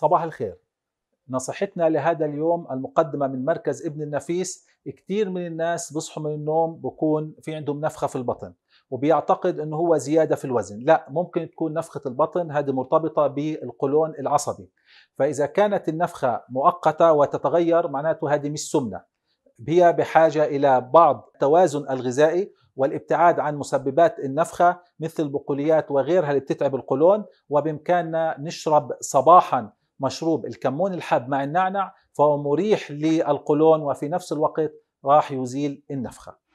صباح الخير نصيحتنا لهذا اليوم المقدمة من مركز ابن النفيس كثير من الناس بصحوا من النوم بكون في عندهم نفخة في البطن وبيعتقد انه هو زياده في الوزن لا ممكن تكون نفخه البطن هذه مرتبطه بالقولون العصبي فاذا كانت النفخه مؤقته وتتغير معناته هذه مش سمنه هي بحاجه الى بعض التوازن الغذائي والابتعاد عن مسببات النفخه مثل البقوليات وغيرها اللي بتتعب القولون وبامكاننا نشرب صباحا مشروب الكمون الحب مع النعنع فهو مريح للقولون وفي نفس الوقت راح يزيل النفخه